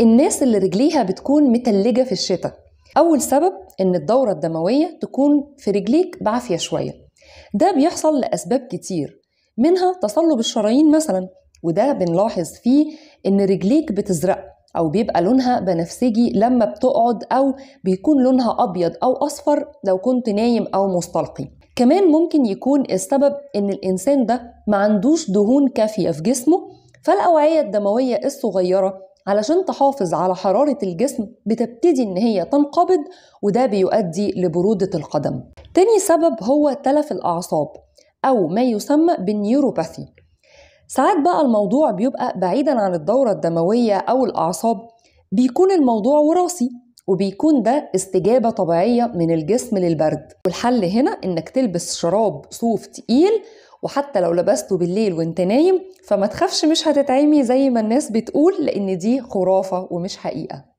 الناس اللي رجليها بتكون متلجة في الشتاء أول سبب إن الدورة الدموية تكون في رجليك بعافية شوية ده بيحصل لأسباب كتير منها تصلب الشرايين مثلا وده بنلاحظ فيه إن رجليك بتزرق أو بيبقى لونها بنفسجي لما بتقعد أو بيكون لونها أبيض أو أصفر لو كنت نايم أو مستلقي كمان ممكن يكون السبب إن الإنسان ده ما عندوش دهون كافية في جسمه فالأوعية الدموية الصغيرة علشان تحافظ على حرارة الجسم بتبتدي إن هي تنقبض وده بيؤدي لبرودة القدم تاني سبب هو تلف الأعصاب أو ما يسمى بالنيوروباثي ساعات بقى الموضوع بيبقى بعيدا عن الدورة الدموية أو الأعصاب بيكون الموضوع وراثي وبيكون ده استجابة طبيعية من الجسم للبرد والحل هنا انك تلبس شراب صوف تقيل وحتى لو لبسته بالليل وانت نايم فما تخافش مش هتتعمي زي ما الناس بتقول لان دي خرافة ومش حقيقة